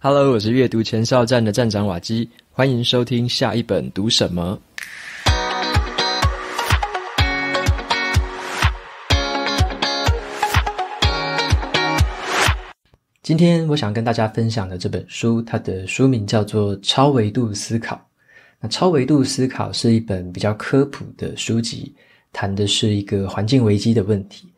Hello，我是阅读前哨站的站长瓦基，欢迎收听下一本读什么。今天我想跟大家分享的这本书，它的书名叫做《超维度思考》。那《超维度思考》是一本比较科普的书籍，谈的是一个环境危机的问题。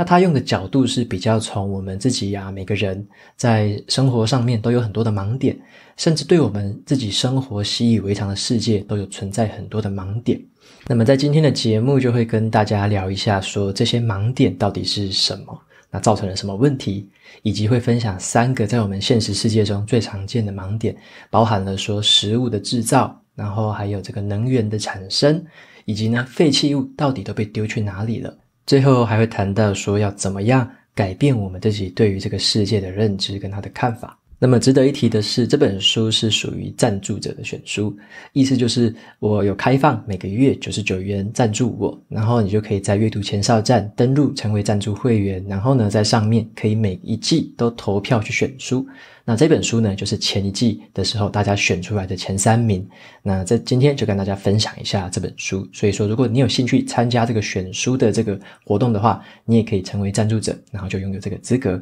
那他用的角度是比较从我们自己呀，每个人在生活上面都有很多的盲点，甚至对我们自己生活习以为常的世界都有存在很多的盲点。那么在今天的节目就会跟大家聊一下，说这些盲点到底是什么，那造成了什么问题，以及会分享三个在我们现实世界中最常见的盲点，包含了说食物的制造，然后还有这个能源的产生，以及呢废弃物到底都被丢去哪里了。最后还会谈到说要怎么样改变我们自己对于这个世界的认知跟他的看法。那么值得一提的是，这本书是属于赞助者的选书，意思就是我有开放每个月九十九元赞助我，然后你就可以在阅读前哨站登录成为赞助会员，然后呢在上面可以每一季都投票去选书。那这本书呢就是前一季的时候大家选出来的前三名。那在今天就跟大家分享一下这本书。所以说，如果你有兴趣参加这个选书的这个活动的话，你也可以成为赞助者，然后就拥有这个资格。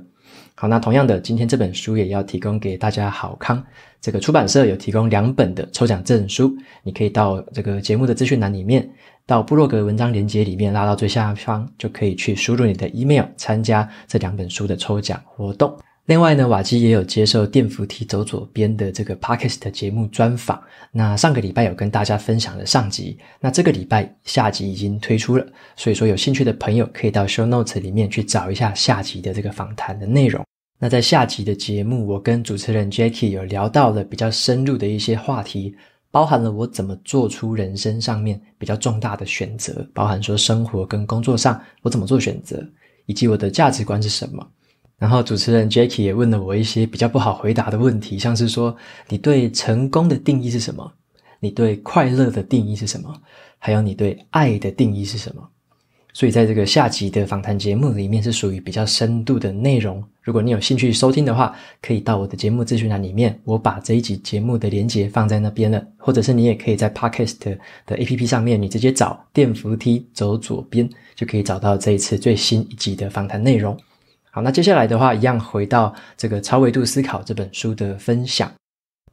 好，那同样的，今天这本书也要提供给大家。好康，这个出版社有提供两本的抽奖证书，你可以到这个节目的资讯栏里面，到部落格文章连接里面拉到最下方，就可以去输入你的 email 参加这两本书的抽奖活动。另外呢，瓦基也有接受电扶梯走左边的这个 p a r k e s t 节目专访。那上个礼拜有跟大家分享了上集，那这个礼拜下集已经推出了，所以说有兴趣的朋友可以到 show notes 里面去找一下下集的这个访谈的内容。那在下集的节目，我跟主持人 Jackie 有聊到了比较深入的一些话题，包含了我怎么做出人生上面比较重大的选择，包含说生活跟工作上我怎么做选择，以及我的价值观是什么。然后主持人 Jackie 也问了我一些比较不好回答的问题，像是说你对成功的定义是什么？你对快乐的定义是什么？还有你对爱的定义是什么？所以，在这个下集的访谈节目里面是属于比较深度的内容。如果你有兴趣收听的话，可以到我的节目咨询栏里面，我把这一集节目的连接放在那边了。或者是你也可以在 Podcast 的 A P P 上面，你直接找电扶梯走左边，就可以找到这一次最新一集的访谈内容。好，那接下来的话，一样回到这个《超维度思考》这本书的分享。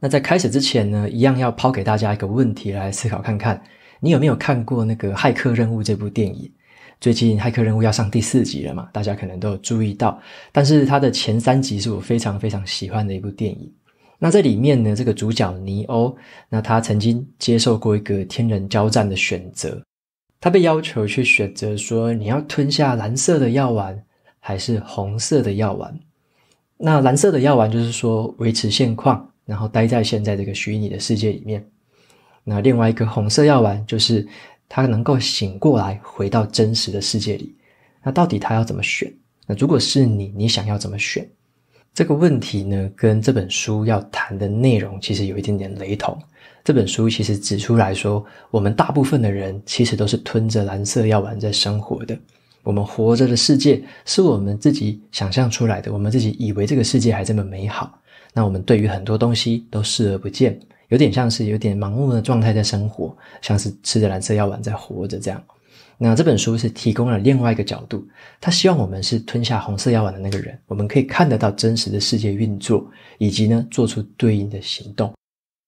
那在开始之前呢，一样要抛给大家一个问题来思考看看：你有没有看过那个《骇客任务》这部电影？最近《骇客任务》要上第四集了嘛？大家可能都有注意到，但是它的前三集是我非常非常喜欢的一部电影。那这里面呢，这个主角尼欧，那他曾经接受过一个天人交战的选择，他被要求去选择说，你要吞下蓝色的药丸还是红色的药丸？那蓝色的药丸就是说维持现况，然后待在现在这个虚拟的世界里面。那另外一个红色药丸就是。他能够醒过来，回到真实的世界里，那到底他要怎么选？那如果是你，你想要怎么选？这个问题呢，跟这本书要谈的内容其实有一点点雷同。这本书其实指出来说，我们大部分的人其实都是吞着蓝色药丸在生活的。我们活着的世界是我们自己想象出来的，我们自己以为这个世界还这么美好，那我们对于很多东西都视而不见。有点像是有点盲目的状态在生活，像是吃着蓝色药丸在活着这样。那这本书是提供了另外一个角度，他希望我们是吞下红色药丸的那个人，我们可以看得到真实的世界运作，以及呢做出对应的行动。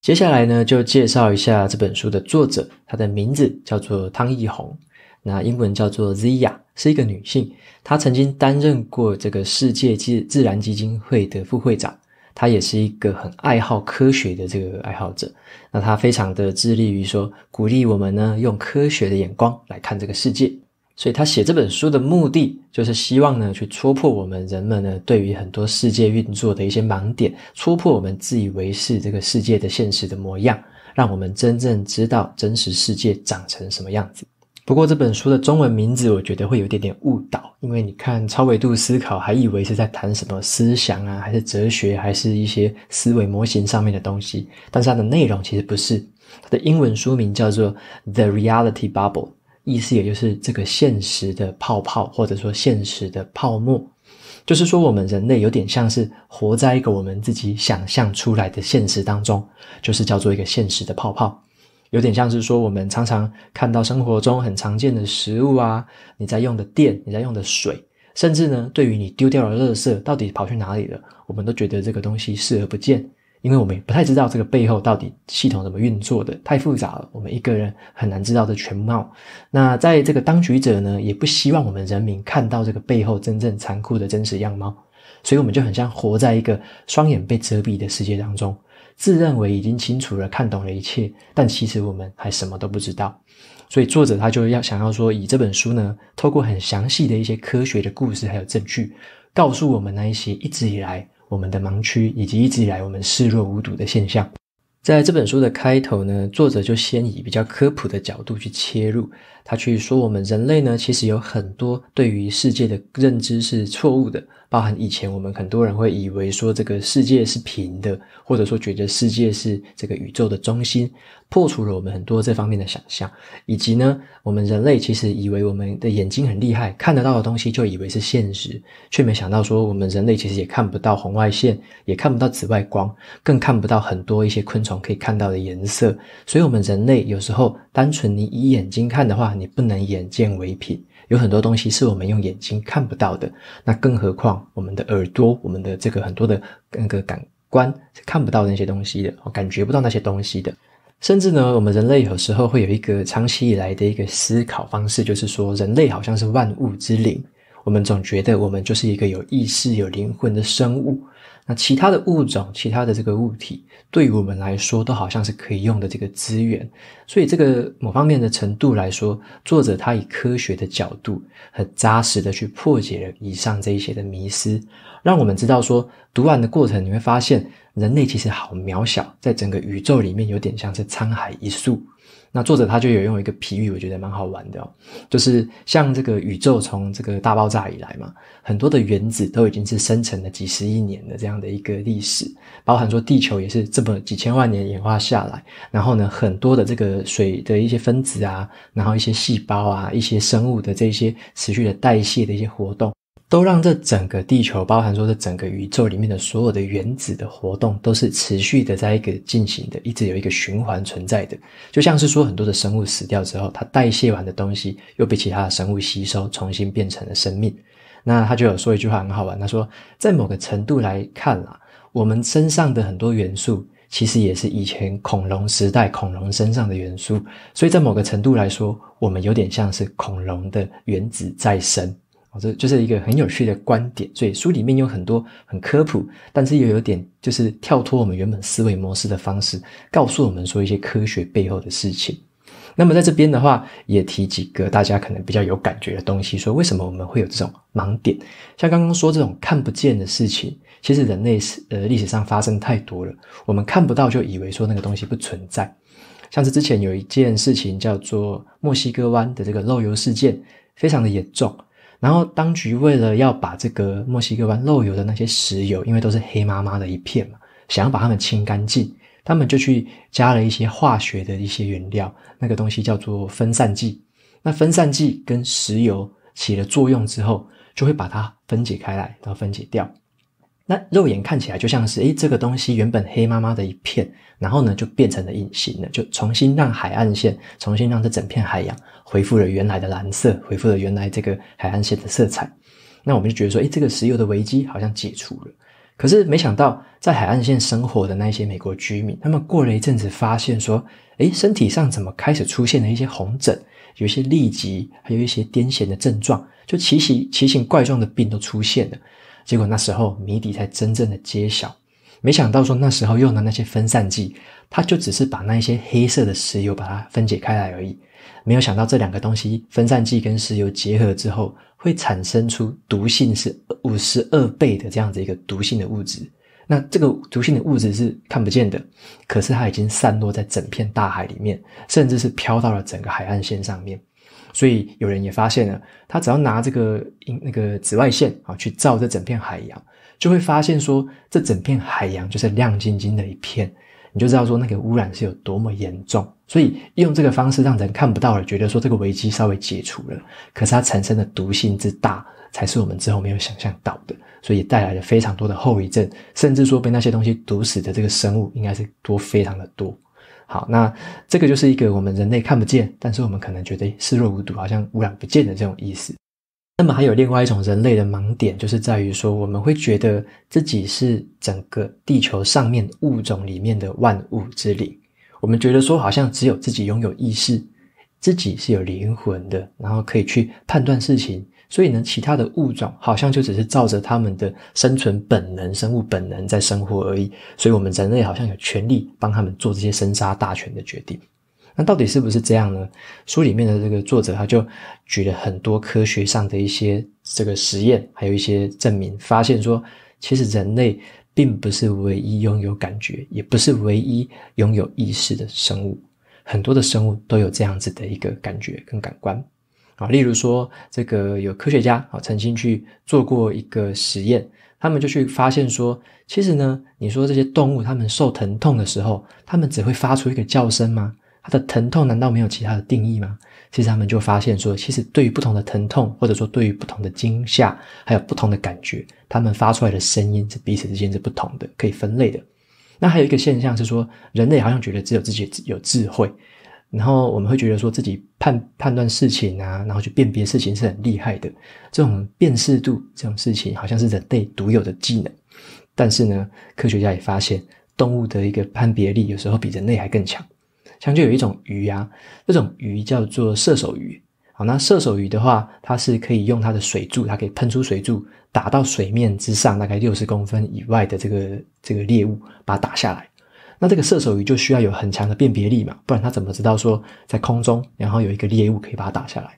接下来呢就介绍一下这本书的作者，他的名字叫做汤意红，那英文叫做 Zia，是一个女性，她曾经担任过这个世界自自然基金会的副会长。他也是一个很爱好科学的这个爱好者，那他非常的致力于说鼓励我们呢，用科学的眼光来看这个世界。所以他写这本书的目的，就是希望呢，去戳破我们人们呢对于很多世界运作的一些盲点，戳破我们自以为是这个世界的现实的模样，让我们真正知道真实世界长成什么样子。不过这本书的中文名字，我觉得会有点点误导，因为你看《超维度思考》，还以为是在谈什么思想啊，还是哲学，还是一些思维模型上面的东西。但是它的内容其实不是，它的英文书名叫做《The Reality Bubble》，意思也就是这个现实的泡泡，或者说现实的泡沫，就是说我们人类有点像是活在一个我们自己想象出来的现实当中，就是叫做一个现实的泡泡。有点像是说，我们常常看到生活中很常见的食物啊，你在用的电，你在用的水，甚至呢，对于你丢掉的垃圾到底跑去哪里了，我们都觉得这个东西视而不见，因为我们不太知道这个背后到底系统怎么运作的，太复杂了，我们一个人很难知道的全貌。那在这个当局者呢，也不希望我们人民看到这个背后真正残酷的真实样貌，所以我们就很像活在一个双眼被遮蔽的世界当中。自认为已经清楚了、看懂了一切，但其实我们还什么都不知道。所以作者他就要想要说，以这本书呢，透过很详细的一些科学的故事还有证据，告诉我们那一些一直以来我们的盲区，以及一直以来我们视若无睹的现象。在这本书的开头呢，作者就先以比较科普的角度去切入，他去说我们人类呢，其实有很多对于世界的认知是错误的。包含以前我们很多人会以为说这个世界是平的，或者说觉得世界是这个宇宙的中心，破除了我们很多这方面的想象，以及呢，我们人类其实以为我们的眼睛很厉害，看得到的东西就以为是现实，却没想到说我们人类其实也看不到红外线，也看不到紫外光，更看不到很多一些昆虫可以看到的颜色。所以，我们人类有时候单纯你以眼睛看的话，你不能眼见为凭。有很多东西是我们用眼睛看不到的，那更何况我们的耳朵，我们的这个很多的那个感官是看不到那些东西的，感觉不到那些东西的。甚至呢，我们人类有时候会有一个长期以来的一个思考方式，就是说人类好像是万物之灵，我们总觉得我们就是一个有意识、有灵魂的生物。那其他的物种，其他的这个物体，对于我们来说，都好像是可以用的这个资源。所以，这个某方面的程度来说，作者他以科学的角度很扎实的去破解了以上这一些的迷思，让我们知道说，读完的过程你会发现，人类其实好渺小，在整个宇宙里面，有点像是沧海一粟。那作者他就有用一个比喻，我觉得蛮好玩的，哦，就是像这个宇宙从这个大爆炸以来嘛，很多的原子都已经是生成了几十亿年的这样的一个历史，包含说地球也是这么几千万年演化下来，然后呢，很多的这个水的一些分子啊，然后一些细胞啊，一些生物的这些持续的代谢的一些活动。都让这整个地球，包含说这整个宇宙里面的所有的原子的活动，都是持续的在一个进行的，一直有一个循环存在的。就像是说很多的生物死掉之后，它代谢完的东西又被其他的生物吸收，重新变成了生命。那他就有说一句话很好玩，他说，在某个程度来看啊，我们身上的很多元素其实也是以前恐龙时代恐龙身上的元素，所以在某个程度来说，我们有点像是恐龙的原子再生。哦，这就是一个很有趣的观点。所以书里面有很多很科普，但是又有点就是跳脱我们原本思维模式的方式，告诉我们说一些科学背后的事情。那么在这边的话，也提几个大家可能比较有感觉的东西，说为什么我们会有这种盲点？像刚刚说这种看不见的事情，其实人类史呃历史上发生太多了，我们看不到就以为说那个东西不存在。像是之前有一件事情叫做墨西哥湾的这个漏油事件，非常的严重。然后当局为了要把这个墨西哥湾漏油的那些石油，因为都是黑麻麻的一片嘛，想要把它们清干净，他们就去加了一些化学的一些原料，那个东西叫做分散剂。那分散剂跟石油起了作用之后，就会把它分解开来，然后分解掉。那肉眼看起来就像是，哎，这个东西原本黑麻麻的一片，然后呢就变成了隐形了，就重新让海岸线，重新让这整片海洋恢复了原来的蓝色，恢复了原来这个海岸线的色彩。那我们就觉得说，哎，这个石油的危机好像解除了。可是没想到，在海岸线生活的那些美国居民，他们过了一阵子，发现说，哎，身体上怎么开始出现了一些红疹，有一些痢疾，还有一些癫痫的症状，就奇形奇形怪状的病都出现了。结果那时候谜底才真正的揭晓，没想到说那时候用的那些分散剂，它就只是把那一些黑色的石油把它分解开来而已，没有想到这两个东西，分散剂跟石油结合之后，会产生出毒性是五十二倍的这样子一个毒性的物质。那这个毒性的物质是看不见的，可是它已经散落在整片大海里面，甚至是飘到了整个海岸线上面。所以有人也发现了，他只要拿这个那个紫外线啊去照这整片海洋，就会发现说这整片海洋就是亮晶晶的一片，你就知道说那个污染是有多么严重。所以用这个方式让人看不到了，觉得说这个危机稍微解除了，可是它产生的毒性之大，才是我们之后没有想象到的，所以带来了非常多的后遗症，甚至说被那些东西毒死的这个生物应该是多非常的多。好，那这个就是一个我们人类看不见，但是我们可能觉得视若无睹，好像污染不见的这种意思。那么还有另外一种人类的盲点，就是在于说，我们会觉得自己是整个地球上面物种里面的万物之灵，我们觉得说好像只有自己拥有意识，自己是有灵魂的，然后可以去判断事情。所以呢，其他的物种好像就只是照着他们的生存本能、生物本能在生活而已。所以，我们人类好像有权利帮他们做这些生杀大权的决定。那到底是不是这样呢？书里面的这个作者他就举了很多科学上的一些这个实验，还有一些证明，发现说，其实人类并不是唯一拥有感觉，也不是唯一拥有意识的生物。很多的生物都有这样子的一个感觉跟感官。啊，例如说，这个有科学家啊，曾经去做过一个实验，他们就去发现说，其实呢，你说这些动物，它们受疼痛的时候，它们只会发出一个叫声吗？它的疼痛难道没有其他的定义吗？其实他们就发现说，其实对于不同的疼痛，或者说对于不同的惊吓，还有不同的感觉，它们发出来的声音是彼此之间是不同的，可以分类的。那还有一个现象是说，人类好像觉得只有自己有智慧。然后我们会觉得说自己判判断事情啊，然后去辨别事情是很厉害的，这种辨识度这种事情好像是人类独有的技能。但是呢，科学家也发现动物的一个判别力有时候比人类还更强。像就有一种鱼啊，这种鱼叫做射手鱼。好，那射手鱼的话，它是可以用它的水柱，它可以喷出水柱，打到水面之上大概六十公分以外的这个这个猎物，把它打下来。那这个射手鱼就需要有很强的辨别力嘛，不然它怎么知道说在空中，然后有一个猎物可以把它打下来？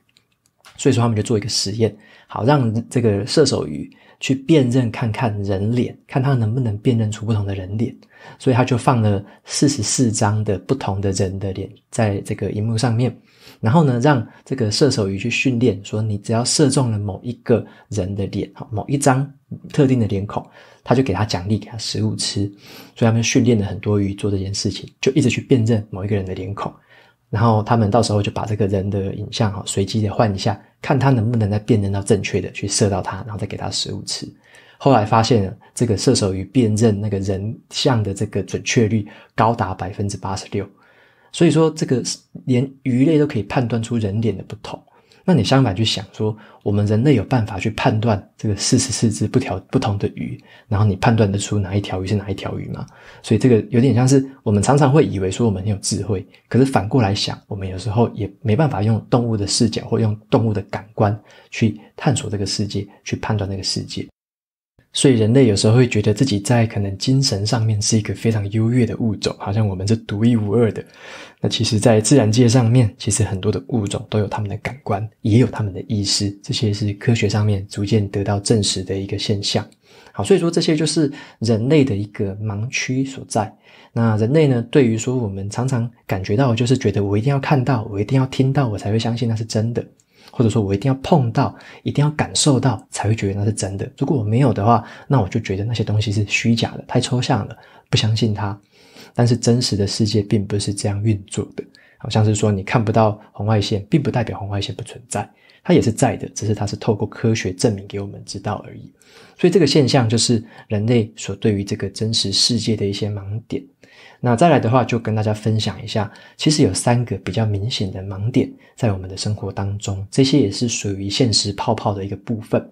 所以说他们就做一个实验，好让这个射手鱼去辨认看看人脸，看它能不能辨认出不同的人脸。所以他就放了四十四张的不同的人的脸在这个荧幕上面，然后呢让这个射手鱼去训练，说你只要射中了某一个人的脸，某一张特定的脸孔。他就给他奖励，给他食物吃，所以他们训练了很多鱼做这件事情，就一直去辨认某一个人的脸孔，然后他们到时候就把这个人的影像哈随机的换一下，看他能不能再辨认到正确的去射到他，然后再给他食物吃。后来发现这个射手鱼辨认那个人像的这个准确率高达百分之八十六，所以说这个连鱼类都可以判断出人脸的不同。那你相反去想说，我们人类有办法去判断这个四十四只不条不同的鱼，然后你判断得出哪一条鱼是哪一条鱼吗？所以这个有点像是我们常常会以为说我们很有智慧，可是反过来想，我们有时候也没办法用动物的视角或用动物的感官去探索这个世界，去判断那个世界。所以人类有时候会觉得自己在可能精神上面是一个非常优越的物种，好像我们是独一无二的。那其实，在自然界上面，其实很多的物种都有他们的感官，也有他们的意识。这些是科学上面逐渐得到证实的一个现象。好，所以说这些就是人类的一个盲区所在。那人类呢，对于说我们常常感觉到，就是觉得我一定要看到，我一定要听到，我才会相信那是真的。或者说我一定要碰到，一定要感受到才会觉得那是真的。如果我没有的话，那我就觉得那些东西是虚假的，太抽象了，不相信它。但是真实的世界并不是这样运作的，好像是说你看不到红外线，并不代表红外线不存在。它也是在的，只是它是透过科学证明给我们知道而已。所以这个现象就是人类所对于这个真实世界的一些盲点。那再来的话，就跟大家分享一下，其实有三个比较明显的盲点在我们的生活当中，这些也是属于现实泡泡的一个部分。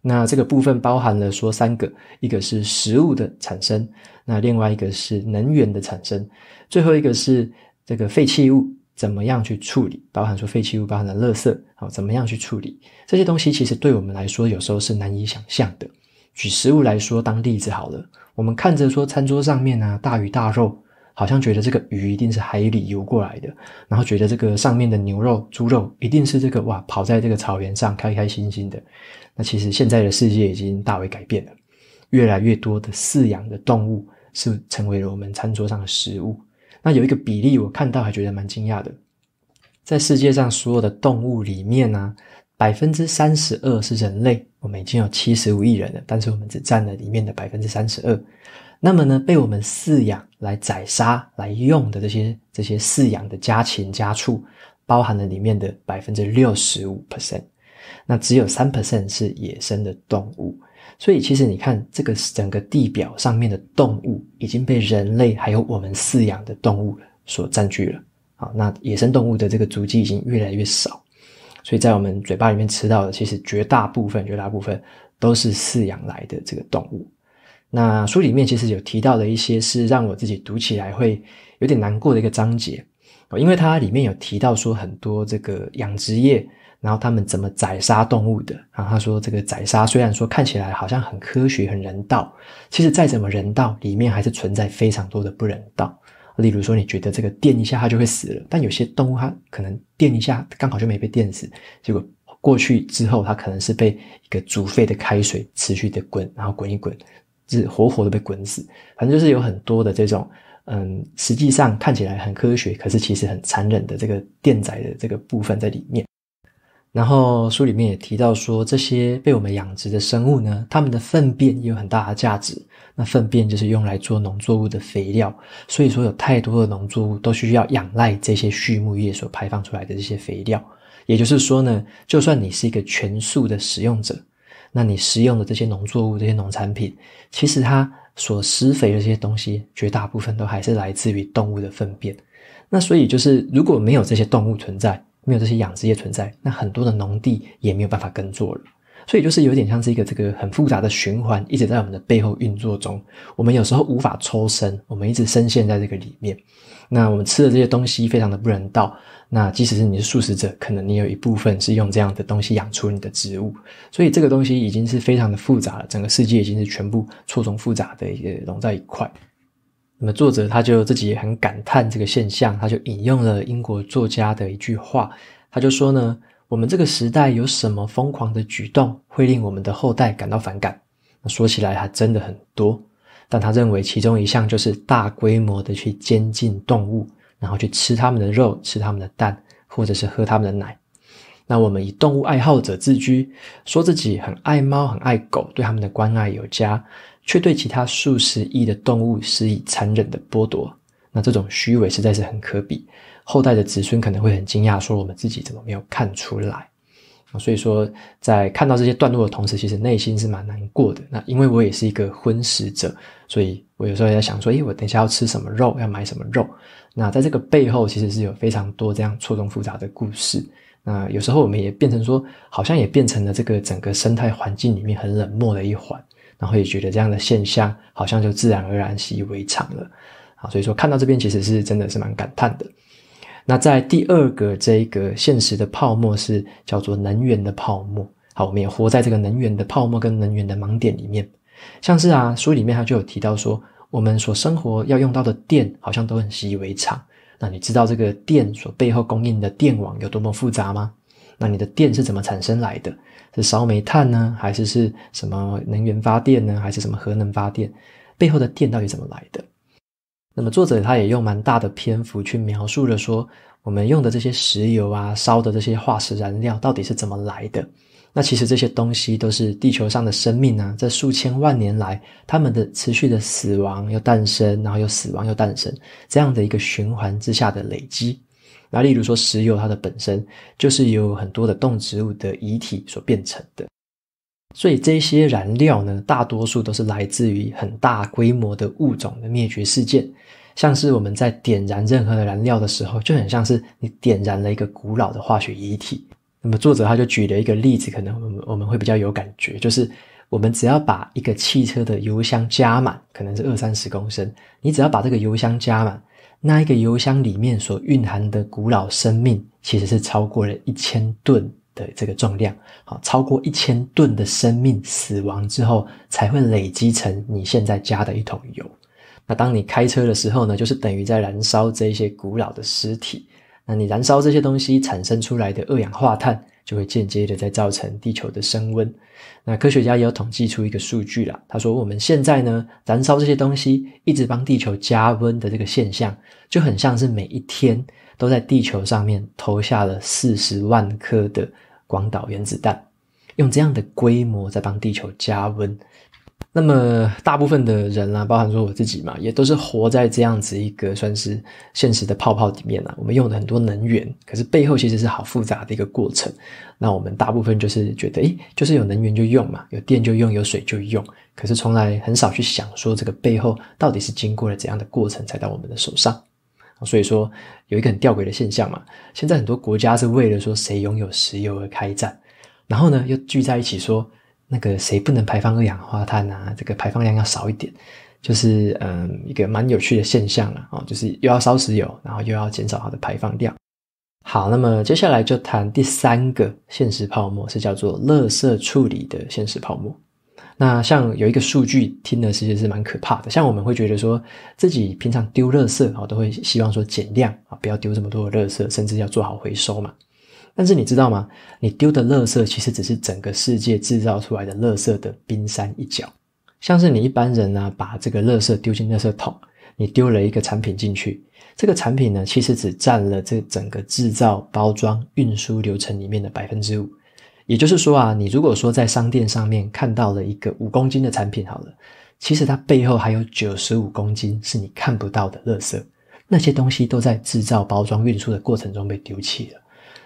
那这个部分包含了说三个，一个是食物的产生，那另外一个是能源的产生，最后一个是这个废弃物。怎么样去处理？包含说废弃物，包含的垃圾，好，怎么样去处理这些东西？其实对我们来说，有时候是难以想象的。举食物来说当例子好了，我们看着说餐桌上面呢大鱼大肉，好像觉得这个鱼一定是海里游过来的，然后觉得这个上面的牛肉、猪肉一定是这个哇跑在这个草原上开开心心的。那其实现在的世界已经大为改变了，越来越多的饲养的动物是成为了我们餐桌上的食物。那有一个比例，我看到还觉得蛮惊讶的，在世界上所有的动物里面呢，百分之三十二是人类。我们已经有七十五亿人了，但是我们只占了里面的百分之三十二。那么呢，被我们饲养来宰杀来用的这些这些饲养的家禽家畜，包含了里面的百分之六十五 percent，那只有三 percent 是野生的动物。所以其实你看，这个整个地表上面的动物已经被人类还有我们饲养的动物所占据了啊。那野生动物的这个足迹已经越来越少，所以在我们嘴巴里面吃到的，其实绝大部分、绝大部分都是饲养来的这个动物。那书里面其实有提到的一些，是让我自己读起来会有点难过的一个章节因为它里面有提到说很多这个养殖业。然后他们怎么宰杀动物的？然后他说，这个宰杀虽然说看起来好像很科学、很人道，其实再怎么人道，里面还是存在非常多的不人道。例如说，你觉得这个电一下它就会死了，但有些动物它可能电一下刚好就没被电死，结果过去之后它可能是被一个煮沸的开水持续的滚，然后滚一滚，是活活的被滚死。反正就是有很多的这种，嗯，实际上看起来很科学，可是其实很残忍的这个电宰的这个部分在里面。然后书里面也提到说，这些被我们养殖的生物呢，它们的粪便也有很大的价值。那粪便就是用来做农作物的肥料，所以说有太多的农作物都需要仰赖这些畜牧业所排放出来的这些肥料。也就是说呢，就算你是一个全素的使用者，那你食用的这些农作物、这些农产品，其实它所施肥的这些东西，绝大部分都还是来自于动物的粪便。那所以就是如果没有这些动物存在。没有这些养殖业存在，那很多的农地也没有办法耕作了，所以就是有点像是一个这个很复杂的循环，一直在我们的背后运作中，我们有时候无法抽身，我们一直深陷在这个里面。那我们吃的这些东西非常的不人道，那即使是你是素食者，可能你有一部分是用这样的东西养出你的植物，所以这个东西已经是非常的复杂了，整个世界已经是全部错综复杂的一个融在一块。那么，作者他就自己也很感叹这个现象，他就引用了英国作家的一句话，他就说呢：我们这个时代有什么疯狂的举动会令我们的后代感到反感？那说起来还真的很多，但他认为其中一项就是大规模的去监禁动物，然后去吃他们的肉、吃他们的蛋，或者是喝他们的奶。那我们以动物爱好者自居，说自己很爱猫、很爱狗，对他们的关爱有加。却对其他数十亿的动物施以残忍的剥夺，那这种虚伪实在是很可鄙。后代的子孙可能会很惊讶，说我们自己怎么没有看出来所以说，在看到这些段落的同时，其实内心是蛮难过的。那因为我也是一个荤食者，所以我有时候也在想说，诶，我等下要吃什么肉，要买什么肉？那在这个背后，其实是有非常多这样错综复杂的故事。那有时候我们也变成说，好像也变成了这个整个生态环境里面很冷漠的一环。然后也觉得这样的现象好像就自然而然习以为常了，啊，所以说看到这边其实是真的是蛮感叹的。那在第二个这个现实的泡沫是叫做能源的泡沫，好，我们也活在这个能源的泡沫跟能源的盲点里面。像是啊，书里面它就有提到说，我们所生活要用到的电好像都很习以为常。那你知道这个电所背后供应的电网有多么复杂吗？那你的电是怎么产生来的？是烧煤炭呢，还是是什么能源发电呢，还是什么核能发电？背后的电到底怎么来的？那么作者他也用蛮大的篇幅去描述了，说我们用的这些石油啊，烧的这些化石燃料到底是怎么来的？那其实这些东西都是地球上的生命呢，在数千万年来，他们的持续的死亡又诞生，然后又死亡又诞生这样的一个循环之下的累积。那例如说，石油它的本身就是由很多的动植物的遗体所变成的，所以这些燃料呢，大多数都是来自于很大规模的物种的灭绝事件。像是我们在点燃任何的燃料的时候，就很像是你点燃了一个古老的化学遗体。那么作者他就举了一个例子，可能我们我们会比较有感觉，就是我们只要把一个汽车的油箱加满，可能是二三十公升，你只要把这个油箱加满。那一个油箱里面所蕴含的古老生命，其实是超过了一千吨的这个重量。好，超过一千吨的生命死亡之后，才会累积成你现在加的一桶油。那当你开车的时候呢，就是等于在燃烧这些古老的尸体。那你燃烧这些东西产生出来的二氧化碳。就会间接的在造成地球的升温。那科学家也有统计出一个数据了，他说我们现在呢燃烧这些东西，一直帮地球加温的这个现象，就很像是每一天都在地球上面投下了四十万颗的广岛原子弹，用这样的规模在帮地球加温。那么大部分的人啊，包含说我自己嘛，也都是活在这样子一个算是现实的泡泡里面啊。我们用的很多能源，可是背后其实是好复杂的一个过程。那我们大部分就是觉得，哎，就是有能源就用嘛，有电就用，有水就用，可是从来很少去想说这个背后到底是经过了怎样的过程才到我们的手上。所以说有一个很吊诡的现象嘛，现在很多国家是为了说谁拥有石油而开战，然后呢又聚在一起说。那个谁不能排放二氧化碳啊？这个排放量要少一点，就是嗯一个蛮有趣的现象了哦，就是又要烧石油，然后又要减少它的排放量。好，那么接下来就谈第三个现实泡沫，是叫做垃圾处理的现实泡沫。那像有一个数据听的实是蛮可怕的，像我们会觉得说自己平常丢垃圾啊，都会希望说减量啊，不要丢这么多的垃圾，甚至要做好回收嘛。但是你知道吗？你丢的垃圾其实只是整个世界制造出来的垃圾的冰山一角。像是你一般人呢，把这个垃圾丢进垃圾桶，你丢了一个产品进去，这个产品呢，其实只占了这整个制造、包装、运输流程里面的百分之五。也就是说啊，你如果说在商店上面看到了一个五公斤的产品，好了，其实它背后还有九十五公斤是你看不到的垃圾，那些东西都在制造、包装、运输的过程中被丢弃了。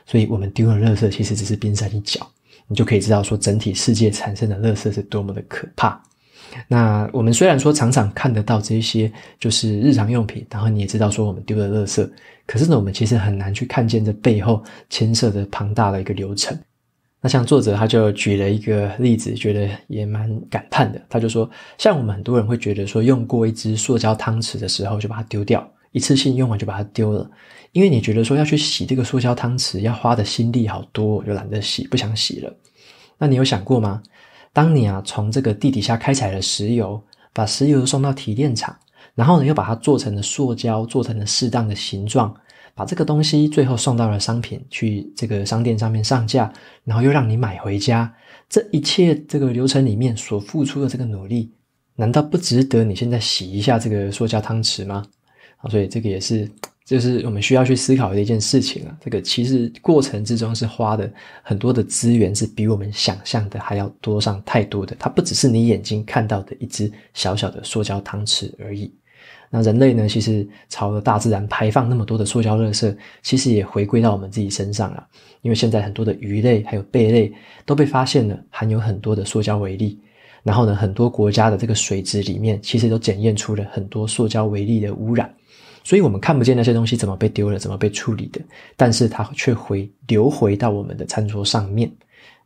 所以，我们丢的垃圾其实只是冰山一角，你就可以知道说整体世界产生的垃圾是多么的可怕。那我们虽然说常常看得到这些就是日常用品，然后你也知道说我们丢的垃圾，可是呢，我们其实很难去看见这背后牵涉的庞大的一个流程。那像作者他就举了一个例子，觉得也蛮感叹的。他就说，像我们很多人会觉得说，用过一支塑胶汤匙的时候就把它丢掉。一次性用完就把它丢了，因为你觉得说要去洗这个塑胶汤匙要花的心力好多，就懒得洗，不想洗了。那你有想过吗？当你啊从这个地底下开采了石油，把石油送到提炼厂，然后呢又把它做成了塑胶，做成了适当的形状，把这个东西最后送到了商品，去这个商店上面上架，然后又让你买回家，这一切这个流程里面所付出的这个努力，难道不值得你现在洗一下这个塑胶汤匙吗？啊，所以这个也是，就是我们需要去思考的一件事情啊。这个其实过程之中是花的很多的资源，是比我们想象的还要多上太多的。它不只是你眼睛看到的一只小小的塑胶汤匙而已。那人类呢，其实朝着大自然排放那么多的塑胶垃圾，其实也回归到我们自己身上了。因为现在很多的鱼类还有贝类都被发现了含有很多的塑胶微粒，然后呢，很多国家的这个水质里面其实都检验出了很多塑胶微粒的污染。所以我们看不见那些东西怎么被丢了，怎么被处理的，但是它却回流回到我们的餐桌上面。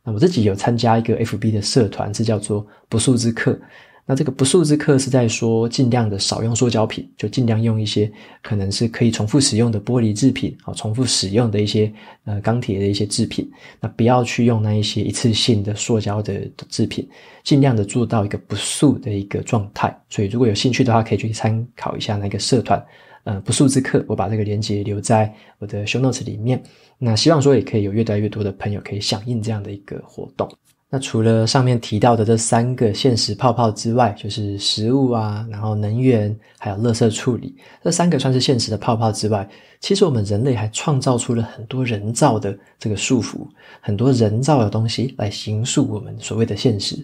那我自己有参加一个 FB 的社团，是叫做“不速之客”。那这个“不速之客”是在说尽量的少用塑胶品，就尽量用一些可能是可以重复使用的玻璃制品，啊，重复使用的一些呃钢铁的一些制品，那不要去用那一些一次性的塑胶的制品，尽量的做到一个不速的一个状态。所以如果有兴趣的话，可以去参考一下那个社团。呃，不速之客，我把这个链接留在我的 show notes 里面。那希望说也可以有越来越多的朋友可以响应这样的一个活动。那除了上面提到的这三个现实泡泡之外，就是食物啊，然后能源，还有垃圾处理，这三个算是现实的泡泡之外，其实我们人类还创造出了很多人造的这个束缚，很多人造的东西来形塑我们所谓的现实。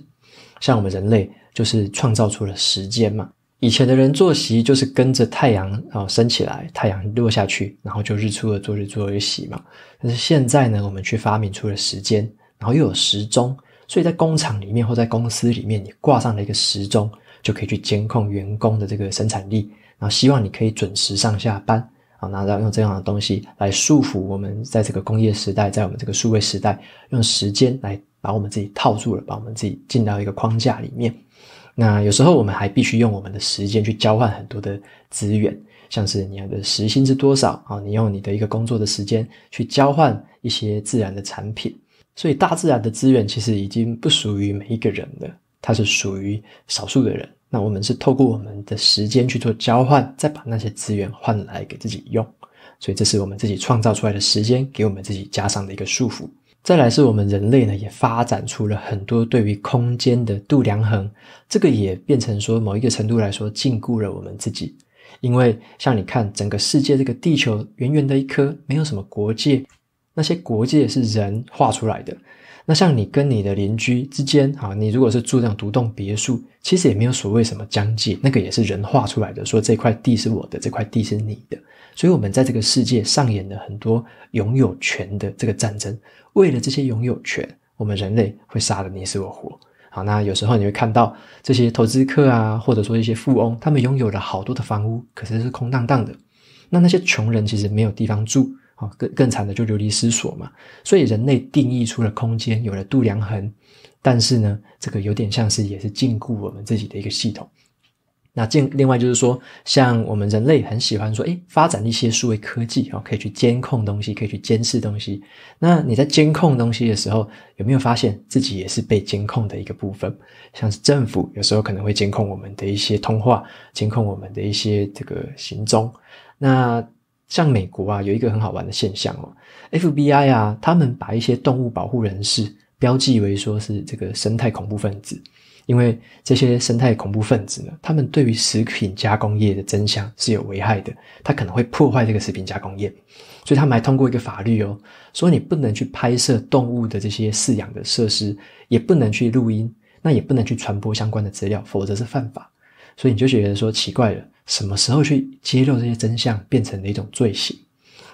像我们人类就是创造出了时间嘛。以前的人作息就是跟着太阳啊升起来，太阳落下去，然后就日出了做日出而息洗嘛。但是现在呢，我们去发明出了时间，然后又有时钟，所以在工厂里面或在公司里面，你挂上了一个时钟，就可以去监控员工的这个生产力，然后希望你可以准时上下班啊。然后用这样的东西来束缚我们，在这个工业时代，在我们这个数位时代，用时间来把我们自己套住了，把我们自己进到一个框架里面。那有时候我们还必须用我们的时间去交换很多的资源，像是你的时薪是多少啊？你用你的一个工作的时间去交换一些自然的产品，所以大自然的资源其实已经不属于每一个人了，它是属于少数的人。那我们是透过我们的时间去做交换，再把那些资源换来给自己用，所以这是我们自己创造出来的时间，给我们自己加上的一个束缚。再来是我们人类呢，也发展出了很多对于空间的度量衡，这个也变成说某一个程度来说禁锢了我们自己。因为像你看整个世界这个地球圆圆的一颗，没有什么国界，那些国界是人画出来的。那像你跟你的邻居之间啊，你如果是住这样独栋别墅，其实也没有所谓什么疆界，那个也是人画出来的。说这块地是我的，这块地是你的，所以我们在这个世界上演了很多拥有权的这个战争。为了这些拥有权，我们人类会杀得你死我活。好，那有时候你会看到这些投资客啊，或者说一些富翁，他们拥有了好多的房屋，可是是空荡荡的。那那些穷人其实没有地方住，啊，更更惨的就流离失所嘛。所以人类定义出了空间，有了度量衡，但是呢，这个有点像是也是禁锢我们自己的一个系统。那另另外就是说，像我们人类很喜欢说，诶，发展一些数位科技啊，可以去监控东西，可以去监视东西。那你在监控东西的时候，有没有发现自己也是被监控的一个部分？像是政府有时候可能会监控我们的一些通话，监控我们的一些这个行踪。那像美国啊，有一个很好玩的现象哦，FBI 啊，他们把一些动物保护人士标记为说是这个生态恐怖分子。因为这些生态恐怖分子呢，他们对于食品加工业的真相是有危害的，他可能会破坏这个食品加工业，所以他们还通过一个法律哦，说你不能去拍摄动物的这些饲养的设施，也不能去录音，那也不能去传播相关的资料，否则是犯法。所以你就觉得说奇怪了，什么时候去揭露这些真相变成了一种罪行？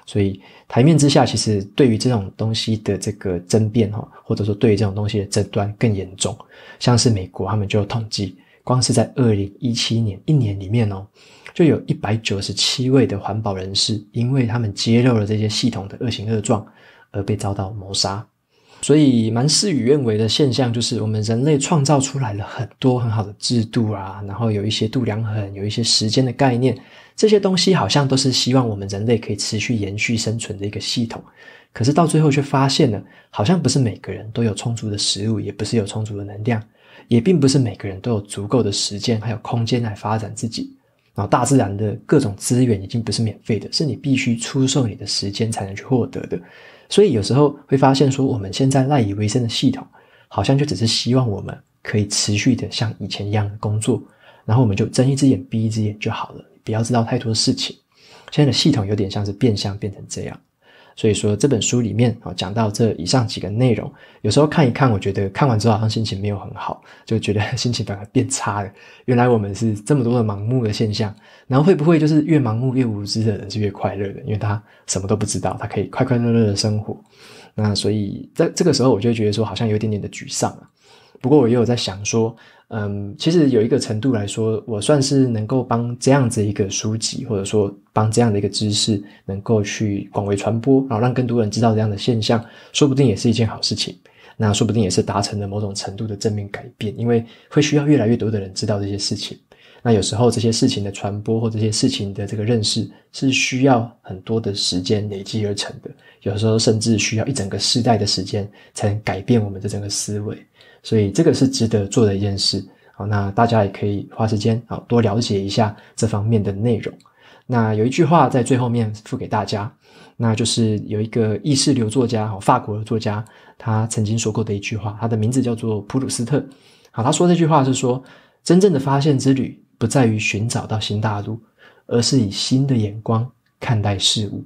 所以台面之下，其实对于这种东西的这个争辩，哈，或者说对于这种东西的争端更严重。像是美国，他们就统计，光是在二零一七年一年里面哦，就有一百九十七位的环保人士，因为他们揭露了这些系统的恶行恶状，而被遭到谋杀。所以，蛮事与愿违的现象就是，我们人类创造出来了很多很好的制度啊，然后有一些度量衡，有一些时间的概念，这些东西好像都是希望我们人类可以持续延续生存的一个系统。可是到最后却发现了，好像不是每个人都有充足的食物，也不是有充足的能量，也并不是每个人都有足够的时间还有空间来发展自己。然后，大自然的各种资源已经不是免费的，是你必须出售你的时间才能去获得的。所以有时候会发现，说我们现在赖以为生的系统，好像就只是希望我们可以持续的像以前一样的工作，然后我们就睁一只眼闭一只眼就好了，不要知道太多的事情。现在的系统有点像是变相变成这样。所以说这本书里面啊，讲到这以上几个内容，有时候看一看，我觉得看完之后好像心情没有很好，就觉得心情反而变差了。原来我们是这么多的盲目的现象，然后会不会就是越盲目越无知的人是越快乐的，因为他什么都不知道，他可以快快乐乐的生活。那所以在这个时候，我就觉得说好像有点点的沮丧啊。不过我也有在想说。嗯，其实有一个程度来说，我算是能够帮这样子一个书籍，或者说帮这样的一个知识，能够去广为传播，然后让更多人知道这样的现象，说不定也是一件好事情。那说不定也是达成了某种程度的正面改变，因为会需要越来越多的人知道这些事情。那有时候这些事情的传播或这些事情的这个认识，是需要很多的时间累积而成的。有时候甚至需要一整个世代的时间，才能改变我们的整个思维。所以这个是值得做的一件事，好，那大家也可以花时间，好，多了解一下这方面的内容。那有一句话在最后面附给大家，那就是有一个意识流作家，好，法国的作家，他曾经说过的一句话，他的名字叫做普鲁斯特。好，他说这句话是说，真正的发现之旅不在于寻找到新大陆，而是以新的眼光看待事物。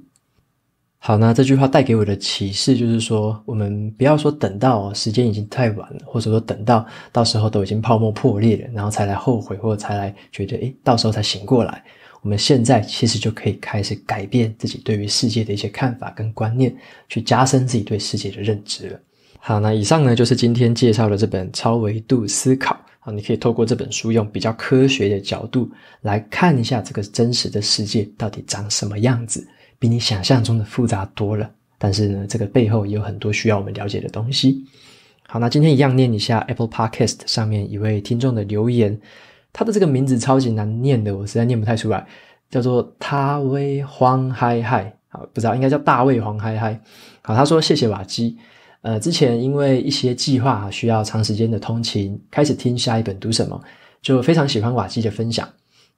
好，那这句话带给我的启示就是说，我们不要说等到时间已经太晚了，或者说等到到时候都已经泡沫破裂了，然后才来后悔，或者才来觉得，哎，到时候才醒过来。我们现在其实就可以开始改变自己对于世界的一些看法跟观念，去加深自己对世界的认知了。好，那以上呢就是今天介绍的这本《超维度思考》。好，你可以透过这本书，用比较科学的角度来看一下这个真实的世界到底长什么样子。比你想象中的复杂多了，但是呢，这个背后也有很多需要我们了解的东西。好，那今天一样念一下 Apple Podcast 上面一位听众的留言，他的这个名字超级难念的，我实在念不太出来，叫做他威黄嗨嗨。好，不知道应该叫大卫黄嗨嗨。好，他说谢谢瓦基，呃，之前因为一些计划需要长时间的通勤，开始听下一本读什么，就非常喜欢瓦基的分享。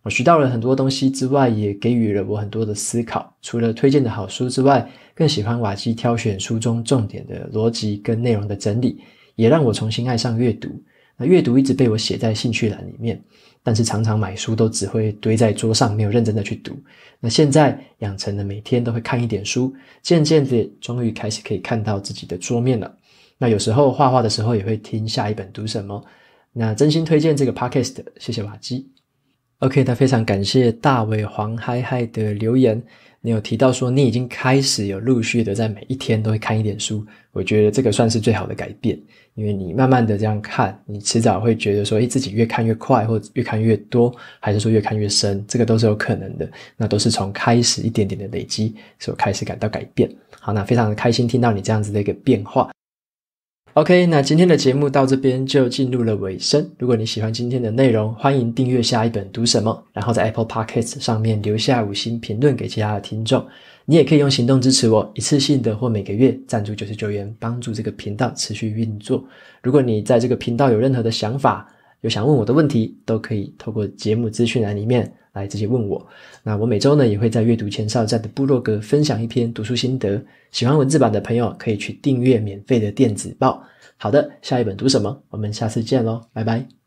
我学到了很多东西之外，也给予了我很多的思考。除了推荐的好书之外，更喜欢瓦基挑选书中重点的逻辑跟内容的整理，也让我重新爱上阅读。那阅读一直被我写在兴趣栏里面，但是常常买书都只会堆在桌上，没有认真的去读。那现在养成了每天都会看一点书，渐渐的终于开始可以看到自己的桌面了。那有时候画画的时候也会听下一本读什么。那真心推荐这个 podcast，谢谢瓦基。OK，那非常感谢大伟黄嗨嗨的留言。你有提到说你已经开始有陆续的在每一天都会看一点书，我觉得这个算是最好的改变，因为你慢慢的这样看，你迟早会觉得说，诶，自己越看越快，或者越看越多，还是说越看越深，这个都是有可能的。那都是从开始一点点的累积所开始感到改变。好，那非常开心听到你这样子的一个变化。OK，那今天的节目到这边就进入了尾声。如果你喜欢今天的内容，欢迎订阅下一本读什么，然后在 Apple p o d c a s t 上面留下五星评论给其他的听众。你也可以用行动支持我，一次性的或每个月赞助九十九元，帮助这个频道持续运作。如果你在这个频道有任何的想法，有想问我的问题，都可以透过节目资讯栏里面。来直接问我，那我每周呢也会在阅读前哨站的部落格分享一篇读书心得，喜欢文字版的朋友可以去订阅免费的电子报。好的，下一本读什么？我们下次见喽，拜拜。